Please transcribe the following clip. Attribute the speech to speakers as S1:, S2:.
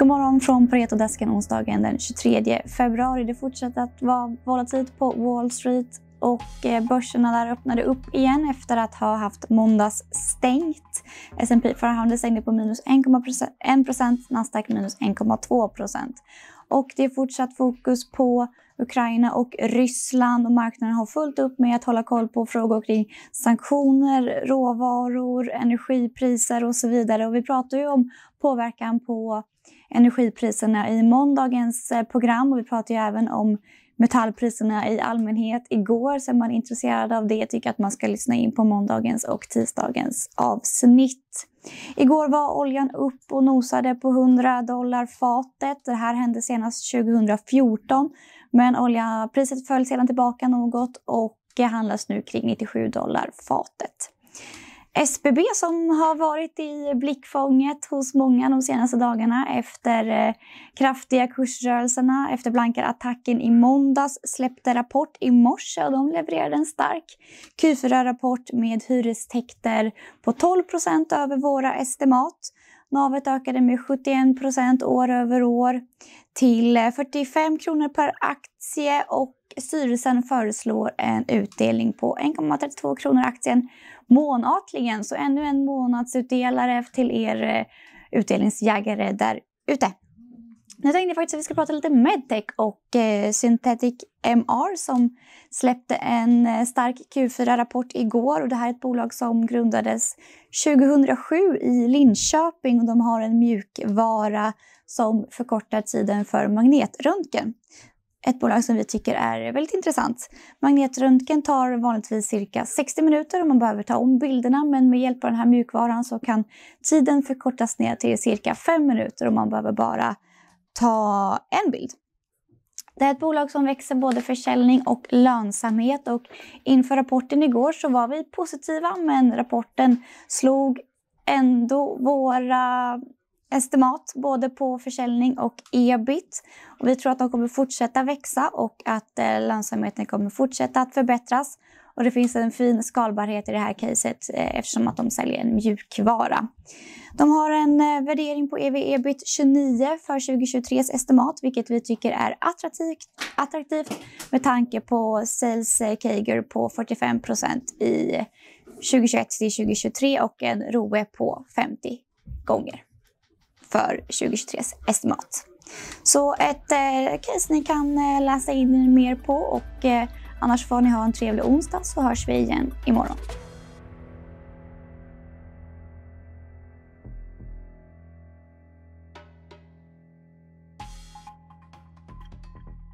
S1: God morgon från Paretodesken onsdagen den 23 februari. Det fortsätter att vara volatilt på Wall Street och eh, börserna där öppnade upp igen efter att ha haft måndags stängt. S&P 500 stängde på minus 1,1 Nasdaq minus 1,2 Och det är fortsatt fokus på Ukraina och Ryssland och marknaden har fullt upp med att hålla koll på frågor kring sanktioner, råvaror, energipriser och så vidare. Och vi pratar ju om påverkan på energipriserna i måndagens eh, program och vi pratade ju även om metallpriserna i allmänhet igår. Så är man intresserad av det tycker jag att man ska lyssna in på måndagens och tisdagens avsnitt. Igår var oljan upp och nosade på 100 dollar fatet. Det här hände senast 2014. Men oljepriset föll sedan tillbaka något och handlas nu kring 97 dollar fatet. SBB som har varit i blickfånget hos många de senaste dagarna efter eh, kraftiga kursrörelserna. Efter blankarattacken i måndags släppte Rapport i morse och de levererade en stark Q4-rapport med hyrestäkter på 12 över våra estimat. Navet ökade med 71 procent år över år till 45 eh, kronor per aktie och styrelsen föreslår en utdelning på 1,32 kronor aktien månatligen. Så ännu en månadsutdelare till er eh, utdelningsjägare där ute. Nu tänkte jag faktiskt att vi ska prata lite medtech och eh, Synthetic MR som släppte en eh, stark Q4-rapport igår. Och det här är ett bolag som grundades 2007 i Linköping och de har en mjukvara som förkortar tiden för magnetröntgen. Ett bolag som vi tycker är väldigt intressant. Magnetröntgen tar vanligtvis cirka 60 minuter och man behöver ta om bilderna men med hjälp av den här mjukvaran så kan tiden förkortas ner till cirka 5 minuter och man behöver bara ta en bild. Det är ett bolag som växer både försäljning och lönsamhet och inför rapporten igår så var vi positiva men rapporten slog ändå våra estimat både på försäljning och ebit. Och vi tror att de kommer fortsätta växa och att eh, lönsamheten kommer fortsätta att förbättras. Och det finns en fin skalbarhet i det här caset eh, eftersom att de säljer en mjukvara. De har en eh, värdering på ev-ebit 29 för 2023s estimat vilket vi tycker är attraktivt, attraktivt med tanke på sales CAGR eh, på 45 i 2021 till 2023 och en ROE på 50 gånger för 2023s estimat. Så ett eh, case ni kan eh, läsa in mer på och eh, Annars får ni ha en trevlig onsdag så hörs vi igen imorgon.